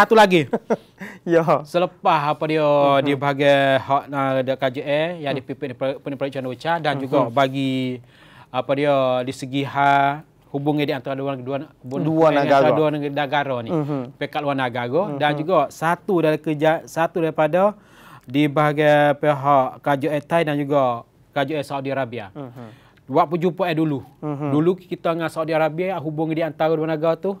satu lagi. ya. Selepas apa dia uh-huh. Mm-hmm. di bahagian hak nak ada KJE yang mm. dipimpin uh-huh. Perdana Chandra Wicca dan juga uh-huh. bagi apa dia di segi ha hubungan di antara dua dua, dua eh, negara dua negara, negara ni uh-huh. Mm-hmm. pekat luar negara uh-huh. dan juga satu dari kerja satu daripada di bahagian pihak KJE Thai dan juga KJE Saudi Arabia. Uh-huh. Waktu jumpa eh dulu. Uh-huh. Dulu kita dengan Saudi Arabia hubungan di antara dua negara tu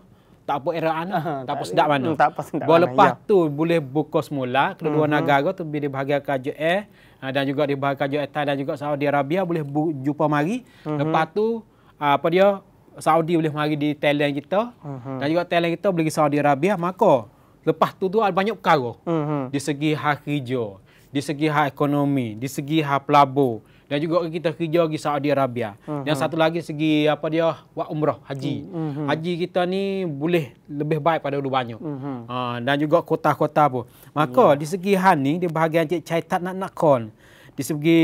tak apa era anak, uh, tak, hmm, tak apa sedap mana. Tak apa sedap mana. lepas ya. tu boleh buka semula kedua uh-huh. Mhm. negara tu di bahagian kajian air ah, dan juga di bahagian kajian Thailand dan juga Saudi Arabia boleh jumpa mari. Uh-huh. Lepas tu ah, apa dia Saudi boleh mari di Thailand kita uh-huh. dan juga Thailand kita boleh ke Saudi Arabia maka lepas tu tu ada banyak perkara. Uh-huh. Di segi hak kerja, di segi hak ekonomi, di segi hak pelabur dan juga kita kerja di Saudi Arabia. Uh -huh. Yang satu lagi segi apa dia buat umrah haji. Uh mm, mm-hmm. -huh. Haji kita ni boleh lebih baik pada dulu banyak. Uh -huh. uh, dan juga kota-kota pun. Maka uh -huh. di segi han ni di bahagian cik caitat nak nak kon. Di segi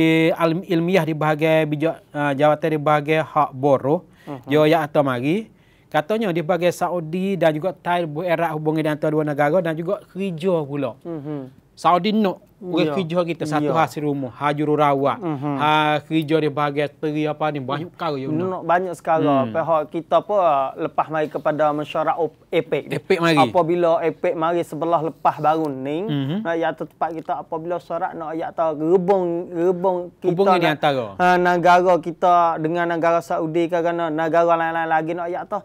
ilmiah di bahagian bijak uh, jawatan di bahagian hak boroh mm-hmm. Uh -huh. Dia ya atau mari. Katanya di bahagian Saudi dan juga Thailand buat erat hubungan antara dua negara dan juga kerja pula. Uh mm-hmm. -huh. Saudi no mm, orang ya. kerja kita mm, satu ya. hasil rumah hajur rawat mm-hmm. ha kerja di bahagian teri apa ni banyak perkara you know. banyak sekali hmm. apa kita apa ah, lepas mari kepada mesyuarat epek epek mari apabila epek mari sebelah lepas baru ni mm-hmm. nak yata tempat kita apabila syarat nak yata rebung rebung kita Hubungi di antara ha, negara kita dengan negara Saudi kerana negara lain-lain lagi nak yata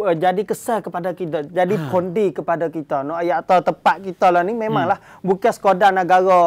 uh, jadi kesal kepada kita, jadi ha. kondi kepada kita. No, ayat atau tempat kita lah ni memanglah hmm. bukan sekadar negara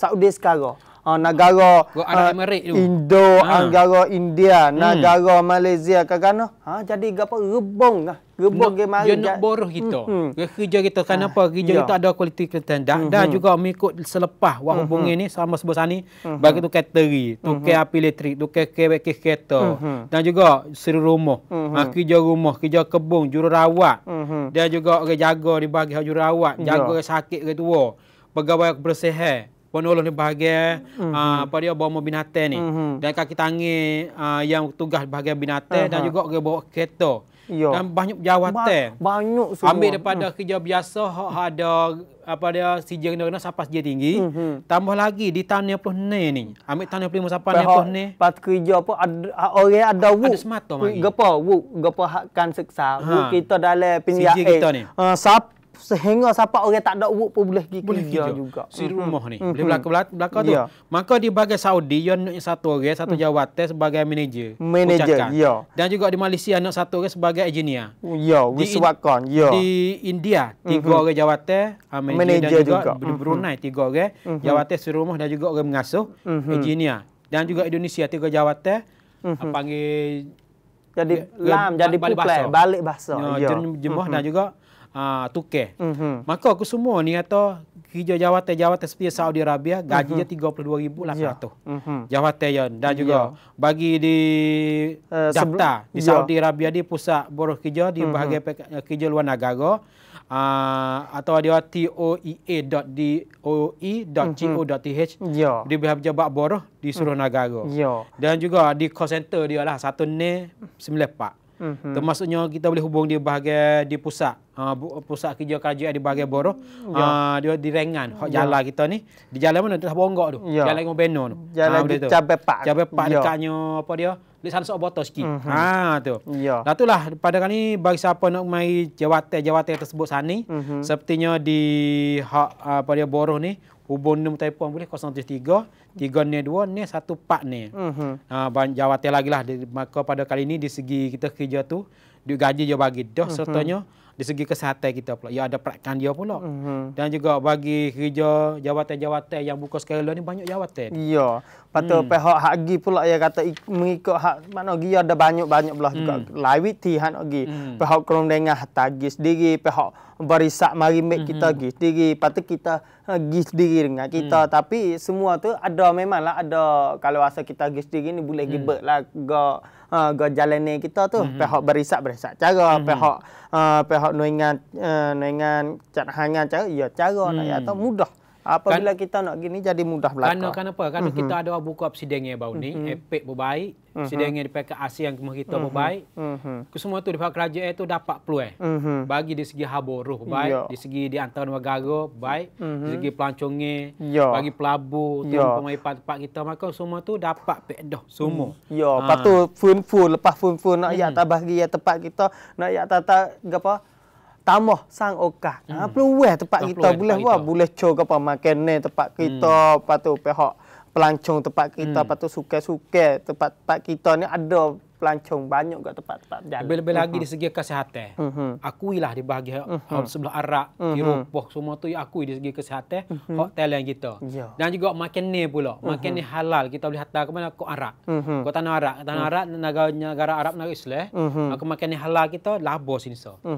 Saudi sekarang. Uh, negara uh, Indo, ha. negara India, hmm. negara hmm. Malaysia kagano. Ha, jadi gapo rebong lah. Gebor ke mari. Dia nak boros kita. Hmm. hmm. Kerja kita. Kenapa ah, kerja ya. kita ada kualiti kelihatan. Dan, hmm. dan hmm. juga mengikut selepas wang hmm. hubungi hmm. ni sama sebuah sana. Hmm. Bagi tu kateri. tu hmm. api elektrik. tu kereta. Ke, ke, hmm. Dan juga seri rumah. Hmm. Ah, kerja rumah. Kerja kebun. Jururawat. Hmm. dia juga orang jaga di bagi jururawat. Ya. Jaga ya. sakit ke tua. Pegawai bersihir. Penolong di bahagian mm -hmm. uh, apa dia bawa binatang ni. Mm -hmm. Dan kaki tangan uh, yang tugas bahagian binatang uh -huh. dan juga orang bawa kereta. Ya. Dan banyak jawatan. Ba- banyak semua. Ambil daripada hmm. kerja biasa, hak ada apa dia si jeng dengan sampai tinggi. Hmm. Tambah lagi di tanah puluh ni ni. Ambil tanah puluh sampai tanah puluh ni. Pat kerja apa, ada, orang ada wuk. Ada semata lagi. Gepa wuk. Gepa hakkan seksa. Ha. Wuk kita dalam penyakit. Si Uh, sap sehingga siapa orang tak ada wood pun boleh pergi boleh kerja juga. Si mhm. rumah ni. Mm-hmm. Boleh belakang belakang, belakang yeah. tu. Ya. Maka di bagai Saudi, dia nak satu orang, satu mhm. jawatan sebagai manager. Manager, ya. Yeah. Dan juga di Malaysia, nak satu orang sebagai engineer. Oh, ya, yeah, wiswakon, ya. Yeah. Di India, tiga mm-hmm. orang jawatan, ah, manager, manager, dan juga. juga. Di mhm. Brunei, tiga orang. Mm-hmm. Jawatan si rumah dan juga orang mengasuh, mm-hmm. engineer. Dan juga Indonesia, tiga jawatan. Mm-hmm. Ah, panggil... Jadi lam, jadi balik Balik bahasa. Ya, ya. jemuh dan juga uh, ha, tukar. Mm -hmm. Maka aku semua ni kata kerja jawatan-jawatan seperti Saudi Arabia gaji mm -hmm. dia 32,000 yeah. lah satu. Mm -hmm. Jawatan ya dan juga yeah. bagi di uh, daftar di ya. Saudi Arabia di pusat buruh kerja di mm -hmm. bahagian kerja luar negara. Uh, atau dia toea.doe.go.th mm ya. -hmm. yeah. dia boleh jabat boroh di seluruh mm -hmm. negara. Yeah. Dan juga di call center dia lah satu ni sembilan pak. Mm-hmm. Termasuknya kita boleh hubung dia bahagian di pusat. Uh, pusat kerja kaji ada bahagian boroh. Yeah. Ha, uh, dia di rengan. Hak ya. jalan yeah. kita ni. Di jalan mana? Tak bonggok tu. Yeah. Jalan dengan benar tu. Jalan ha, di cabai pak. Cabai pak yeah. dekatnya apa dia. Di sana sok botol sikit. Mm-hmm. Ha, tu. Yeah. Lah tu lah. Pada kali ni bagi siapa nak main jawatan-jawatan tersebut sana. Mm-hmm. Sepertinya di hak apa dia boroh ni hubung nombor telefon boleh 073 392 ni satu part ni. Uh-huh. Ah ha, Jawa Tel lagi lah. Maka pada kali ini di segi kita kerja tu, duit gaji dia bagi dah uh-huh. Mhm. sertanya di segi kesihatan kita pula. Ya ada praktikan dia pula. Uh-huh. Dan juga bagi kerja jawatan-jawatan yang buka sekali ni banyak jawatan. Ya. Pada hmm. pihak hak gi pula ya kata mengikut hak mana gi ada banyak-banyak belah hmm. juga. Lawit ti hak gi. Hmm. Pihak kerundengah tagis diri pihak Barisak mari mek mhm. kita mm-hmm. gi sendiri patut kita ha, gi sendiri dengan kita mm. tapi semua tu ada memanglah ada kalau asal kita gi sendiri ni boleh mm. gi lah go ha, go jalan ni kita tu mm-hmm. pihak berisak berisak cara mm-hmm. pihak uh, ha, pihak noingan uh, noingan cat hangan cara ya cara mm. Lah. nak ya mhm. tu mudah Apabila kan, kita nak gini jadi mudah belaka. Kan, kenapa? Kerana mm -hmm. kita ada buku apa sidengnya bau ni, mm -hmm. epek berbaik, mm -hmm. sidengnya di pihak ASEAN kemah kita mm -hmm. berbaik. Mm -hmm. Kesemua tu di pihak kerajaan itu dapat peluang. Eh. Mm -hmm. Bagi di segi habor roh baik, yeah. di segi di antara negara baik, mm -hmm. di mhm. segi pelancongnya, yeah. bagi pelabu, yeah. pemain tempat kita maka semua tu dapat pedah semua. Mm. Ya, ha. yeah. patu fun fun lepas fun fun nak mm -hmm. ya tabah gi tempat kita, nak ya tata apa? tambah sang okah. Hmm. Ha ah, peluh tempat kita boleh buat, boleh cho ke apa makan tempat kita, hmm. lepas tu pihak pelancong tempat kita, hmm. lepas tu suka-suka tempat tempat kita ni ada pelancong banyak ke tempat-tempat jalan. Lebih-lebih uh -huh. lagi hmm. di segi kesihatan. Uh hmm. -huh. Akuilah di bahagian uh -huh. Hmm. sebelah Arab uh -huh. Eropah semua tu ya akui di segi kesihatan uh -huh. hotel yang kita. Yeah. Dan juga makan ni pula. Makan ni halal. Kita boleh hantar ke mana? Ke arak. Uh -huh. Ke tanah Arab, Tanah uh -huh. arak negara, Arab, negara Islam. Uh -huh. Aku makan ni halal kita, labos ini so. Uh -huh.